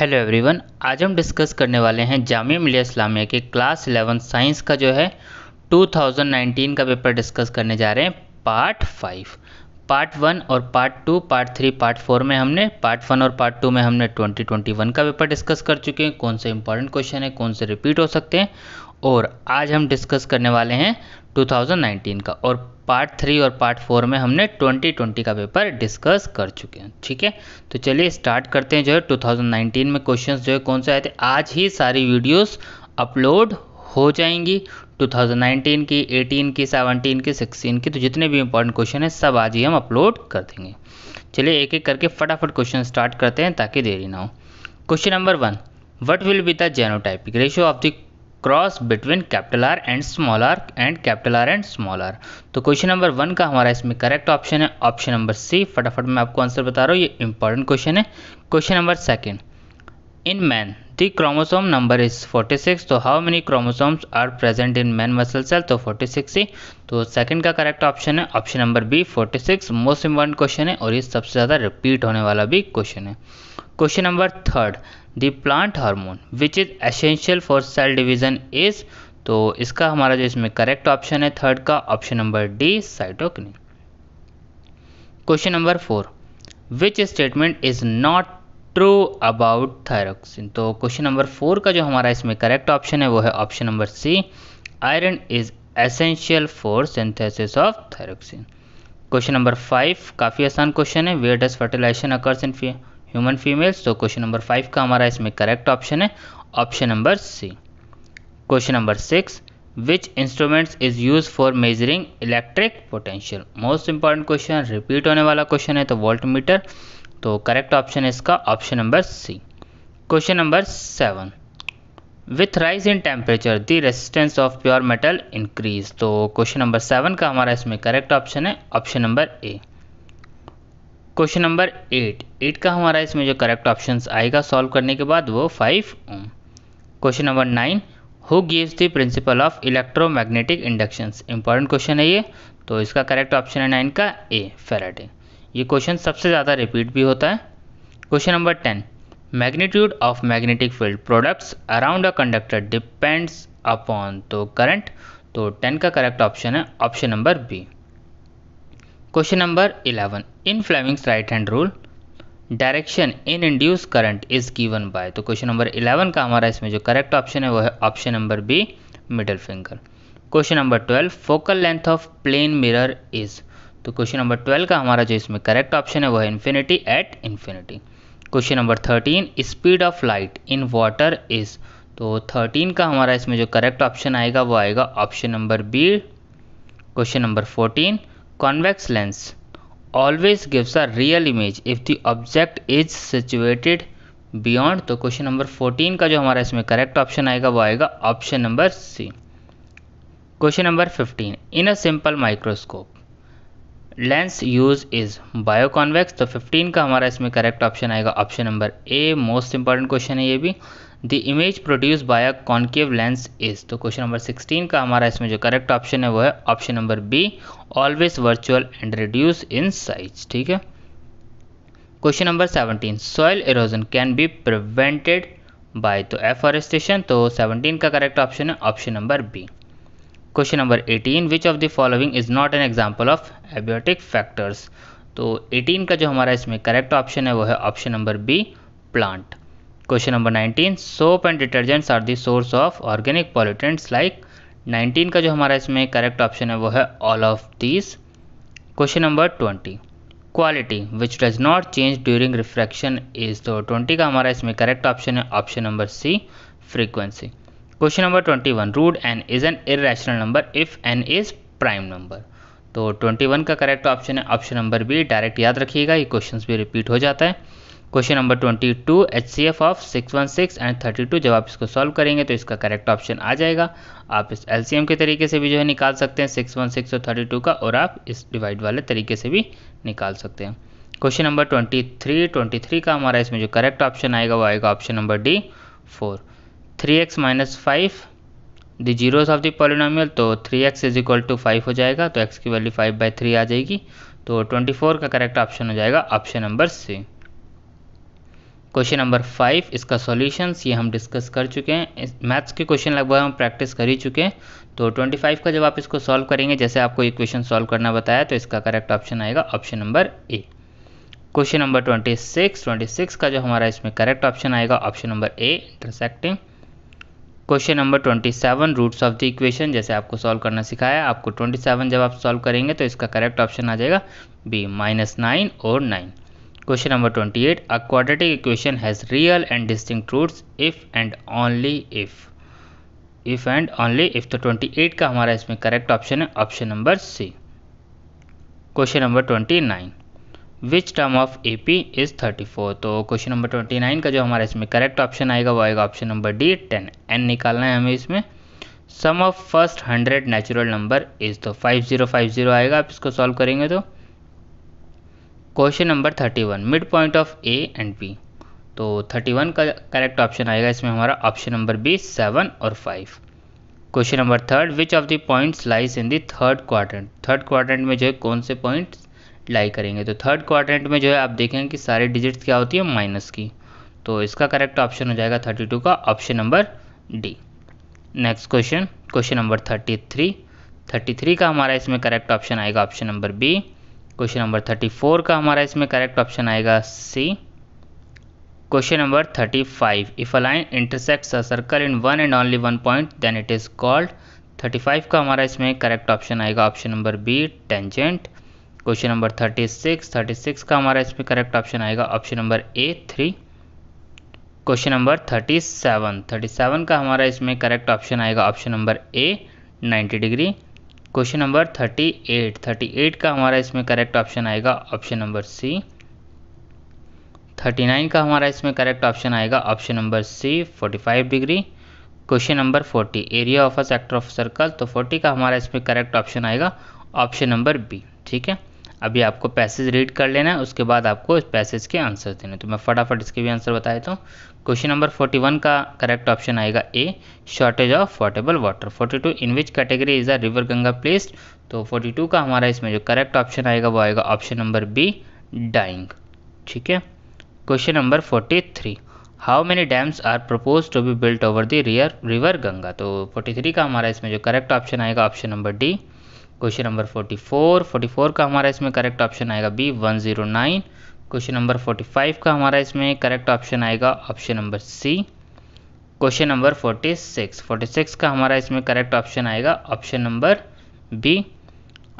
Hello everyone आज हम discuss करने वाले हैं जामिया मिलिया इस्लामिया के क्लास एलेवन साइंस का जो है 2019 का पेपर डिस्कस करने जा रहे हैं पार्ट फाइव पार्ट वन और part two part three part four में हमने पार्ट वन और पार्ट टू में हमने 2021 का पेपर डिस्कस कर चुके हैं कौन से इंपॉर्टेंट क्वेश्चन है कौन से रिपीट हो सकते हैं और आज हम डिस्कस करने वाले हैं टू का और पार्ट थ्री और पार्ट फोर में हमने 2020 का पेपर डिस्कस कर चुके हैं ठीक है तो चलिए स्टार्ट करते हैं जो है 2019 में क्वेश्चंस जो है कौन से आए थे आज ही सारी वीडियोस अपलोड हो जाएंगी 2019 की 18 की 17 की 16 की तो जितने भी इंपॉर्टेंट क्वेश्चन हैं सब आज ही हम अपलोड कर देंगे चलिए एक एक करके फटाफट क्वेश्चन स्टार्ट करते हैं ताकि देरी ना हो question number one what will be the genotypic ratio of the cross between capital R and small R and capital R and small R तो क्वेश्चन नंबर वन का हमारा इसमें करेक्ट ऑप्शन है ऑप्शन नंबर सी फटाफट मैं आपको answer बता रहा हूँ ये इंपॉर्टेंट क्वेश्चन है question number second in man the chromosome number is 46 तो how many chromosomes are present in man muscle cell तो 46 ही तो सेकंड का करेक्ट ऑप्शन है option number B 46 most important question है और ये सबसे ज़्यादा रिपीट होने वाला भी क्वेश्चन है question number third the plant hormone which is essential for cell division is तो इसका हमारा जो इसमें करेक्ट ऑप्शन है थर्ड का option number D cytokinin question number four which statement is not true about thyroxine तो question number four का जो हमारा इसमें करेक्ट ऑप्शन है वो है option number C iron is essential for synthesis of thyroxine question number five काफ़ी आसान क्वेश्चन है where does fertilization occurs in female human females तो क्वेश्चन नंबर फाइव का हमारा इसमें करेक्ट ऑप्शन है option number C question number six which instruments is use for measuring electric potential most important question repeat होने वाला question है तो voltmeter तो करेक्ट ऑप्शन है इसका option number C question number seven with rise in temperature the resistance of pure metal increase तो question number seven का हमारा इसमें करेक्ट ऑप्शन है option number A question number eight eight का हमारा इसमें जो करेक्ट ऑप्शन आएगा सॉल्व करने के बाद वो five ohm question number nine who gives the principle of electromagnetic inductions important question है ये तो इसका करेक्ट ऑप्शन है नाइन का ए फेराटे ये क्वेश्चन सबसे ज़्यादा रिपीट भी होता है question number ten magnitude of magnetic field products around a conductor depends upon तो करंट तो टेन का करेक्ट ऑप्शन है option number B question number 11. In Fleming's right hand rule direction in induce current is given by तो question number 11 का हमारा इसमें जो correct option है वो है option number B middle finger question number 12 focal length of plane mirror is तो question number 12 का हमारा जो इसमें करेक्ट ऑप्शन है वो है infinity at infinity question number 13 speed of light in water is तो 13 का हमारा इसमें जो करेक्ट ऑप्शन आएगा वो आएगा option number B question number fourteen Convex lens always gives a real image if the object is situated beyond तो question number 14 का जो हमारा इसमें करेक्ट ऑप्शन आएगा वो आएगा option number C question number 15 in a simple microscope lens use is biconvex तो 15 का हमारा इसमें करेक्ट ऑप्शन आएगा option number A most important question है ये भी the image produce by a concave lens is तो क्वेश्चन नंबर 16 का हमारा इसमें जो करेक्ट ऑप्शन है वो है option number B always virtual and reduce in size ठीक है question number 17 soil erosion can be prevented by तो एफॉरेस्टेशन तो 17 का करेक्ट ऑप्शन है option number B question number 18 which of the following is not an example of abiotic factors तो 18 का जो हमारा इसमें करेक्ट ऑप्शन है वो है option number B plant question number 19. Soap and detergents are the source of organic pollutants like 19 का जो हमारा इसमें करेक्ट ऑप्शन है वो है all of these question number 20. Quality which does not change during refraction is तो 20 का हमारा इसमें करेक्ट ऑप्शन है option number C frequency question number 21. Root n is an irrational number if n is prime number तो 21 का correct option है option number B direct याद रखिएगा ये क्वेश्चंस भी रिपीट हो जाता है question number 22 H of 616 and 32 जब आप इसको सॉल्व करेंगे तो इसका करेक्ट ऑप्शन आ जाएगा आप इस एलसीएम के तरीके से भी जो है निकाल सकते हैं 616 और 32 का और आप इस डिवाइड वाले तरीके से भी निकाल सकते हैं क्वेश्चन नंबर 23 23 का हमारा इसमें जो करेक्ट ऑप्शन आएगा वो आएगा option number D four three x minus five the zeros of the polynomial तो three x is equal to five हो जाएगा तो एक्स की वैल्यू फाइव बाई थ्री आ जाएगी तो फोर का करेक्ट ऑप्शन हो जाएगा option number C question number five इसका सॉल्यूशंस ये हम डिस्कस कर चुके हैं मैथ्स के क्वेश्चन लगभग हम प्रैक्टिस कर ही चुके हैं तो 25 का जब आप इसको सॉल्व करेंगे जैसे आपको ये क्वेश्चन सॉल्व करना बताया तो इसका करेक्ट ऑप्शन आएगा option number A question number 26 26 का जो हमारा इसमें करेक्ट ऑप्शन आएगा option number A intersecting question number 27 roots of the equation जैसे आपको सॉल्व करना सिखाया आपको 27 जब आप सॉल्व करेंगे तो इसका करेक्ट ऑप्शन आ जाएगा बी माइनस नाइन और nine question number twenty eight a quadratic equation has real and roots roots if and only if and only if तो ट्वेंटी एट का हमारा इसमें करेक्ट ऑप्शन है option number C question number twenty nine which term of A P is thirty four तो question number twenty nine का जो हमारा इसमें करेक्ट ऑप्शन आएगा वो आएगा option number D ten N निकालना है हमें इसमें sum of first hundred natural number is तो जीरो आएगा आप इसको सॉल्व करेंगे तो question number thirty one mid point of A and B तो थर्टी वन का करेक्ट ऑप्शन आएगा इसमें हमारा ऑप्शन नंबर बी सेवन और five question number third which of the points lies in the third quadrant third quadrant में जो है कौन से पॉइंट्स लाई करेंगे तो थर्ड क्वाड्रेंट में जो है आप देखेंगे कि सारे डिजिट्स क्या होती है माइनस की तो इसका करेक्ट ऑप्शन हो जाएगा थर्टी टू का option number D next question question number thirty three thirty three का हमारा इसमें करेक्ट ऑप्शन आएगा option number B question number thirty four का हमारा इसमें करेक्ट ऑप्शन आएगा C question number thirty five if a line intersects a circle in one and only one point then it is called thirty five का हमारा इसमें correct option आएगा option number B tangent question number thirty six thirty six का हमारा इसमें correct option आएगा option number A three question number thirty seven thirty seven का हमारा इसमें करेक्ट ऑप्शन आएगा option number A ninety degree question number thirty eight thirty eight का हमारा इसमें करेक्ट ऑप्शन आएगा option number C thirty nine का हमारा इसमें करेक्ट ऑप्शन आएगा option number C forty five degree question number forty area of a sector of circle तो forty का हमारा इसमें करेक्ट ऑप्शन आएगा ऑप्शन नंबर बी ठीक है अभी आपको पैसेज रीड कर लेना है उसके बाद आपको इस पैसेज के आंसर देने तो मैं फटाफट इसके भी आंसर बता देता हूँ क्वेश्चन नंबर 41 का करेक्ट ऑप्शन आएगा A shortage of portable water 42 in which category is a river Ganga placed तो 42 का हमारा इसमें जो करेक्ट ऑप्शन आएगा वो आएगा ऑप्शन नंबर बी डाइंग ठीक है question number forty how many dams are propose to be built over the rear river Ganga तो फोर्टी का हमारा इसमें जो करेक्ट ऑप्शन आएगा option number D question number 44 44 का हमारा इसमें करेक्ट ऑप्शन आएगा बी 109 क्वेश्चन नंबर 45 का हमारा इसमें करेक्ट ऑप्शन आएगा option number C question number 46 46 का हमारा इसमें करेक्ट ऑप्शन आएगा option number B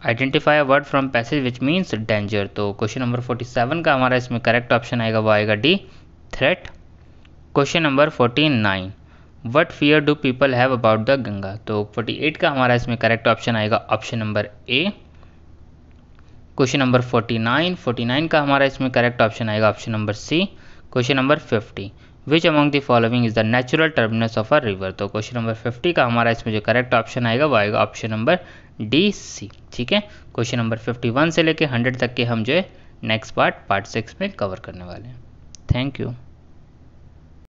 identify a word from passage which means danger तो क्वेश्चन नंबर 47 का हमारा इसमें करेक्ट ऑप्शन आएगा वो आएगा D threat question number 49 what fear do people have about the Ganga तो 48 का हमारा इसमें करेक्ट ऑप्शन आएगा option number A question number 49 49 का हमारा इसमें करेक्ट ऑप्शन आएगा option number C question number 50 which among the following is the natural terminus of a river तो क्वेश्चन नंबर 50 का हमारा इसमें जो करेक्ट ऑप्शन आएगा वो आएगा ऑप्शन नंबर डी सी ठीक है क्वेश्चन नंबर 51 से लेके 100 तक के हम जो है नेक्स्ट पार्ट पार्ट सिक्स में कवर करने वाले हैं थैंक यू